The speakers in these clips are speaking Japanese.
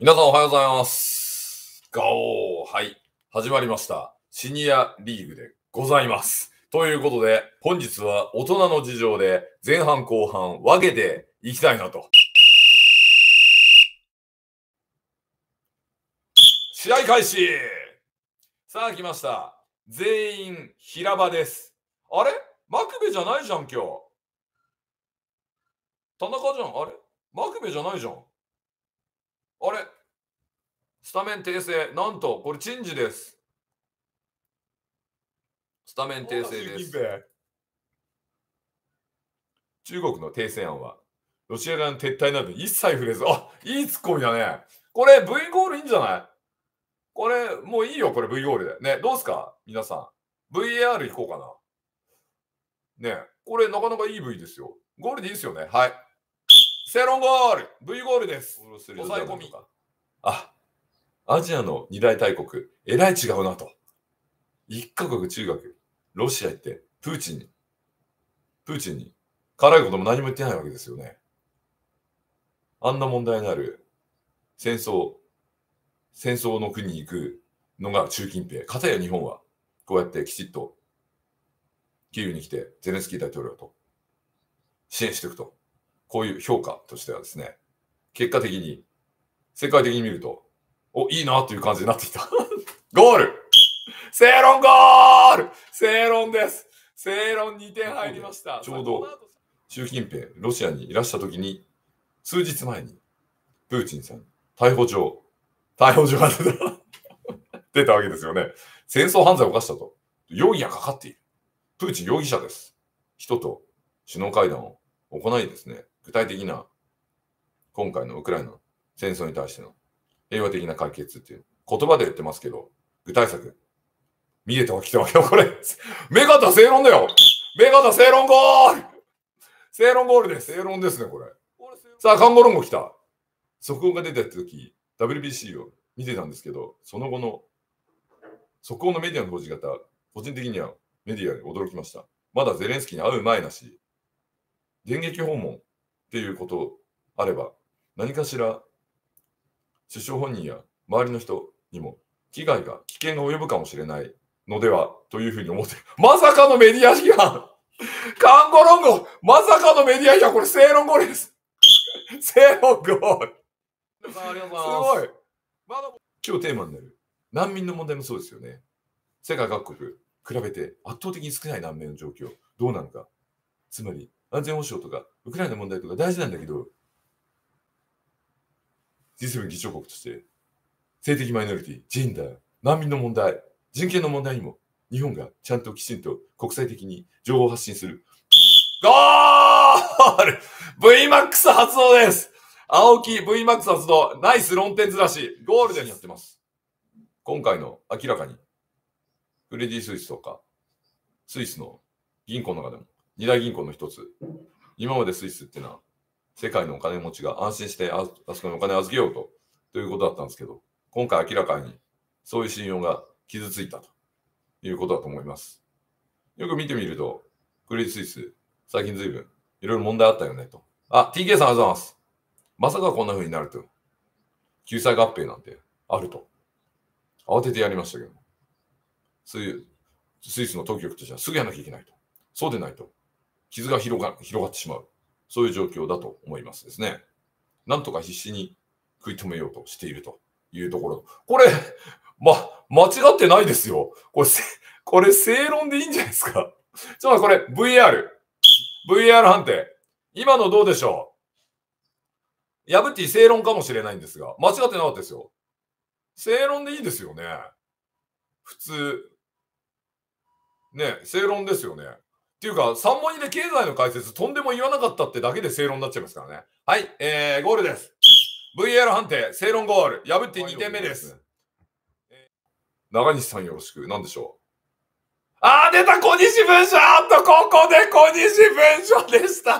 皆さんおはようございます。ガオーはい。始まりました。シニアリーグでございます。ということで、本日は大人の事情で前半後半分けていきたいなと。試合開始さあ来ました。全員平場です。あれマクベじゃないじゃん、今日。田中じゃん。あれマクベじゃないじゃん。あれスタメン訂正。なんと、これ、珍事です。スタメン訂正です。中国の訂正案は、ロシア側の撤退など一切触れず、あいいツッコミだね。これ、V ゴールいいんじゃないこれ、もういいよ、これ V ゴールで。ね、どうすか皆さん。VAR 行こうかな。ね、これ、なかなかいい V ですよ。ゴールでいいですよね。はい。セロンゴール !V ゴールです抑え込み。あ、アジアの二大大国、えらい違うなと。一カ国中学、ロシア行って、プーチンに、プーチンに、辛いことも何も言ってないわけですよね。あんな問題のある、戦争、戦争の国に行くのが習近平。かたや日本は、こうやってきちっと、キーウに来て、ゼレンスキー大統領と、支援していくと。こういう評価としてはですね、結果的に、世界的に見ると、お、いいなという感じになってきた。ゴール正論ゴール正論です正論2点入りました。ちょうど、習近平、ロシアにいらしたときに、数日前に、プーチンさん、逮捕状、逮捕状が出た 出たわけですよね。戦争犯罪を犯したと。容疑がかかっている。プーチン容疑者です。人と首脳会談を行いですね、具体的な今回のウクライナの戦争に対しての平和的な解決っていう言葉で言ってますけど、具体策、見えてはきたわけよ、これ。目方正論だよ目方正論ゴール正論ゴールです。正論ですね、これ。さあ、カンゴロンゴ来た。速報が出てた時、WBC を見てたんですけど、その後の速報のメディアの報じ方、個人的にはメディアに驚きました。まだゼレンスキーに会う前なし、電撃訪問っていうことあれば、何かしら首相本人や周りの人にも危害が、危険が及ぶかもしれないのではというふうに思って、まさかのメディア批判 カンゴロンゴまさかのメディア批判これ正論語です正論語ーありがとうございます。ごい。まだ今日テーマになる難民の問題もそうですよね。世界各国比べて圧倒的に少ない難民の状況、どうなのか。つまり、安全保障とか、ウクライナ問題とか大事なんだけど、G7 議長国として、性的マイノリティ、ジェンダー、難民の問題、人権の問題にも、日本がちゃんときちんと国際的に情報を発信する。ゴール !VMAX 発動です青木 VMAX 発動、ナイス論点ずらし、ゴールデンやってます。今回の明らかに、クレディ・スイスとか、スイスの銀行の中でも、二大銀行の一つ。今までスイスっていうのは、世界のお金持ちが安心してああそこにお金預けようと、ということだったんですけど、今回明らかにそういう信用が傷ついたということだと思います。よく見てみると、クレディ・スイス、最近随分いろいろ問題あったよねと。あ、TK さんありがとうございます。まさかこんな風になると。救済合併なんてあると。慌ててやりましたけどそういうスイスの当局としてはすぐやらなきゃいけないと。そうでないと。傷が広が広がってしまう、そういう状況だと思いますですね。なんとか必死に食い止めようとしているというところ。これ、ま、間違ってないですよ。これ、これ正論でいいんじゃないですか。ちょっとこれ、v r v r 判定。今のどうでしょうヤブティ正論かもしれないんですが、間違ってなかったですよ。正論でいいですよね。普通。ね、正論ですよね。っていうか、3文字で経済の解説、とんでも言わなかったってだけで正論になっちゃいますからね。はい、えー、ゴールです。VAR 判定、正論ゴール、破って2点目です。中西さんよろしく、なんでしょう。あー、出た小西文書あっと、ここで小西文書でした。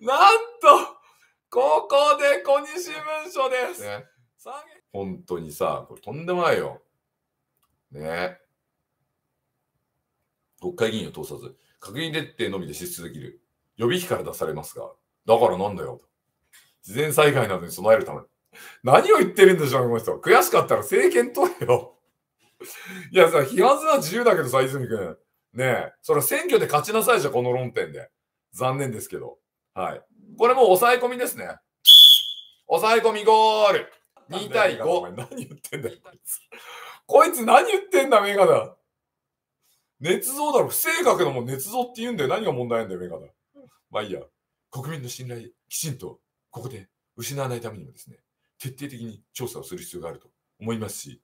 なんと、ここで小西文書です。ね、本当にさ、これとんでもないよ。ね国会議員を通さず。閣議決定のみで支出できる。予備費から出されますが、だからなんだよ。自然災害などに備えるため。何を言ってるんでしょうね、この人。悔しかったら政権取れよ。いやさ、批判するのは自由だけどさ、泉君。ねえ、それ選挙で勝ちなさいじゃ、この論点で。残念ですけど。はい。これもう抑え込みですね。抑え込みゴール。2対5。何言ってんだよ、こいつ。こいつ何言ってんだ、メガだ。捏造だろ。不正確なもん捏造って言うんだよ。何が問題なんだよ、メガだ。まあいいや。国民の信頼、きちんと、ここで失わないためにもですね、徹底的に調査をする必要があると思いますし、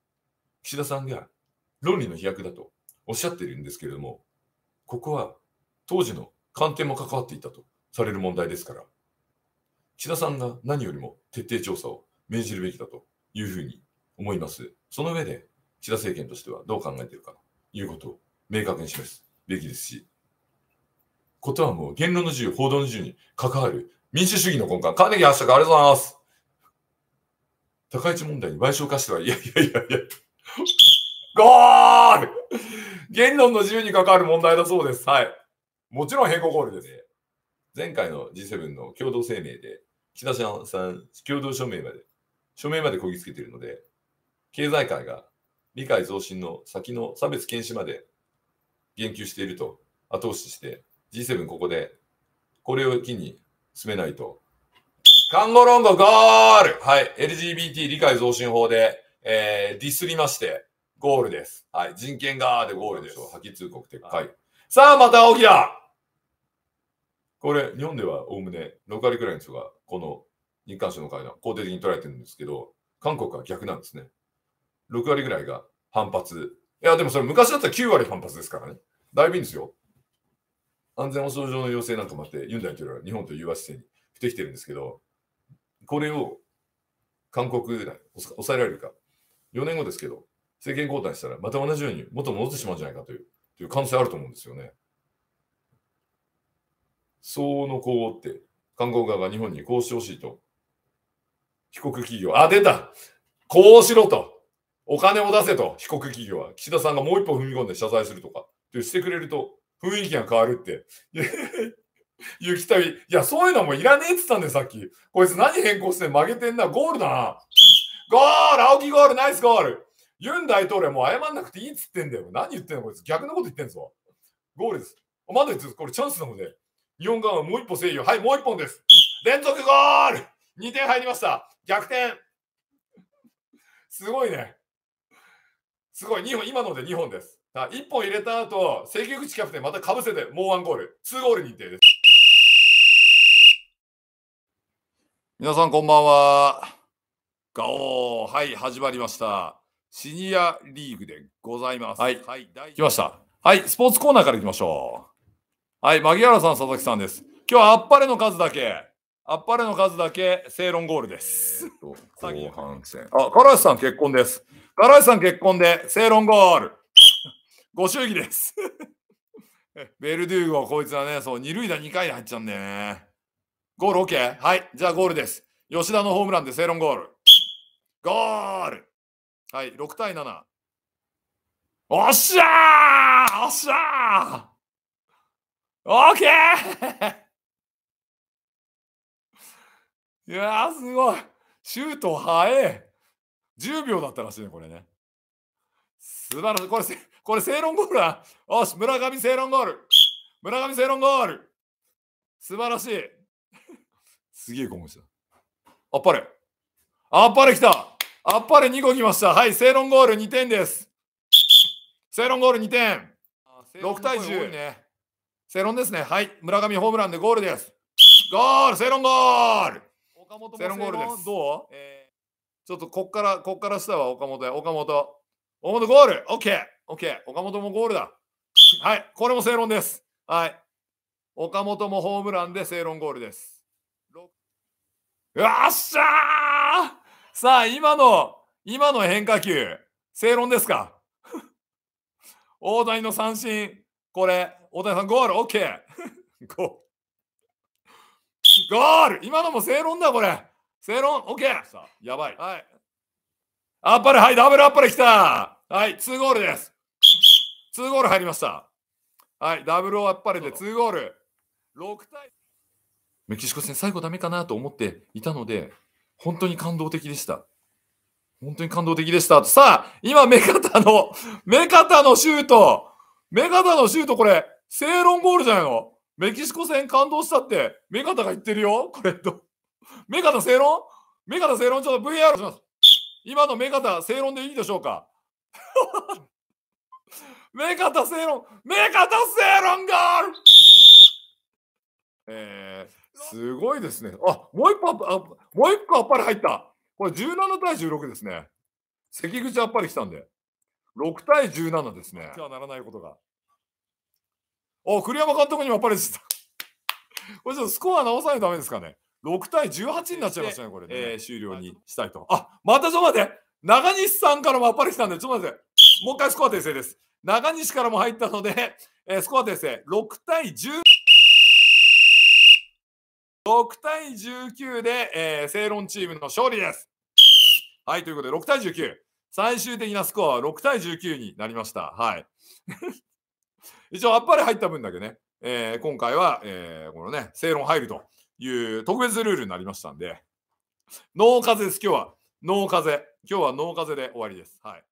岸田さんが論理の飛躍だとおっしゃっているんですけれども、ここは当時の官邸も関わっていたとされる問題ですから、岸田さんが何よりも徹底調査を命じるべきだというふうに思います。その上で、岸田政権としてはどう考えているかということを明確に示すべきですし、ことはもう言論の自由、報道の自由に関わる民主主義の根幹、カーネギー発色ありがとうございます。高市問題に賠償化しては、いやいやいやいや、ゴール言論の自由に関わる問題だそうです。はい。もちろん変更ゴールです。前回の G7 の共同声明で、岸田さん、共同署名まで、署名までこぎつけているので、経済界が理解増進の先の差別禁止まで言及していると、後押しして、G7 ここで、これを機に進めないと。看護論語ゴールはい、LGBT 理解増進法で、えー、ディスりまして、ゴールです。はい、人権がーでゴールです。破棄通告撤回。はい、さあ、また青木だこれ、日本ではおおむね6割くらいの人が、この日韓首脳会談、肯定的に捉えてるんですけど、韓国は逆なんですね。6割ぐらいが反発いや、でもそれ昔だったら9割反発ですからね。だいぶいいんですよ。安全保障上の要請なんかもあって、ユン大統領は日本と融和姿勢に不てきてるんですけど、これを韓国内、抑えられるか。4年後ですけど、政権交代したら、また同じように元戻ってしまうんじゃないかという、という可能性あると思うんですよね。そうのこうって、韓国側が日本にこうしてほしいと。被告企業、あ、出たこうしろとお金を出せと、被告企業は。岸田さんがもう一歩踏み込んで謝罪するとか、ってしてくれると、雰囲気が変わるって。た 旅。いや、そういうのもいらねえって言ったんだよ、さっき。こいつ何変更して曲げてんな。ゴールだな。ゴール青木ゴールナイスゴールユン大統領もう謝んなくていいっつってんだよ。何言ってんのこいつ。逆のこと言ってんぞ。ゴールです。まだ言ってこれチャンスなので。日本側はもう一歩制御。はい、もう一本です。連続ゴール !2 点入りました。逆転すごいね。すごい、2本、今ので2本です。あ、1本入れた後、制球口キャプテンまたかぶせて、もう1ゴール、2ゴール認定です。皆さん、こんばんは。ガオー、はい、始まりました。シニアリーグでございます。はい、はい、来ました。はい、スポーツコーナーからいきましょう。はい、牧原さん、佐々木さんです。今日はあっぱれの数だけ。あっぱれの数だけ正論ゴールです。後半戦。あ、唐橋さん結婚です。唐橋さん結婚で正論ゴール。ご祝儀です。ベルデューゴ、こいつはね、そう、二塁打2回で入っちゃうんだよね。ゴール OK? はい、じゃあゴールです。吉田のホームランで正論ゴール。ゴールはい、6対7。おっしゃーおっしゃー !OK! いやー、すごい。シュート早え。10秒だったらしいね、これね。素晴らしい。これ、これ正論ゴールだ。よし、村上正論ゴール。村上正論ゴール。素晴らしい。すげえ興奮した。あっぱれ。あっぱれきた。あっぱれ2個来ました。はい、正論ゴール2点です。正論ゴール2点。6対10。ね、正論ですね。はい、村上ホームランでゴールです。ゴール正論ゴール岡本セロンゴールです。どう、えー、ちょっとこっから、こっから下は岡本や。岡本。岡本ゴールオッケーオッケー岡本もゴールだ。はい、これも正論です。はい。岡本もホームランで正論ゴールです。よっしゃーさあ、今の、今の変化球、正論ですか 大谷の三振、これ、大谷さんゴールオッ ゴールゴール今のも正論だこれ正論 !OK! さあ、やばい。はい。あっぱれ、はい、ダブルあっぱれきたはい、2ゴールです。2ゴール入りました。はい、ダブルあっぱれで2ゴール。6対メキシコ戦最後ダメかなと思っていたので、本当に感動的でした。本当に感動的でした。さあ、今、目方の、目方のシュート、目方のシュート、これ、正論ゴールじゃないのメキシコ戦感動したって、目方が言ってるよ、これと。目方正論目方正論、ちょっと VR します。今の目方正論でいいでしょうか目方 正論、目方正論があるえー、すごいですね。あ、もう一個、あもう一個あっぱれ入った。これ17対16ですね。関口あっぱれ来たんで。6対17ですね。今ゃはならないことが。お栗山監督にもあっぱれした。これちょっとスコア直さないとダメですかね。6対18になっちゃいましたね、これね。えー、終了にしたいと。あまたちょっと待って。中西さんからもあっぱれたんで、ちょっと待って。もう一回スコア訂正です。中西からも入ったので、えー、スコア訂正。6対10。6対19で、えー、正論チームの勝利です。はい、ということで、6対19。最終的なスコアは6対19になりました。はい。一応あっぱれ入った分だけね、えー、今回は、えー、このね、正論入るという特別ルールになりましたんで、脳風です、今日は。脳風。今日は脳風で終わりです。はい。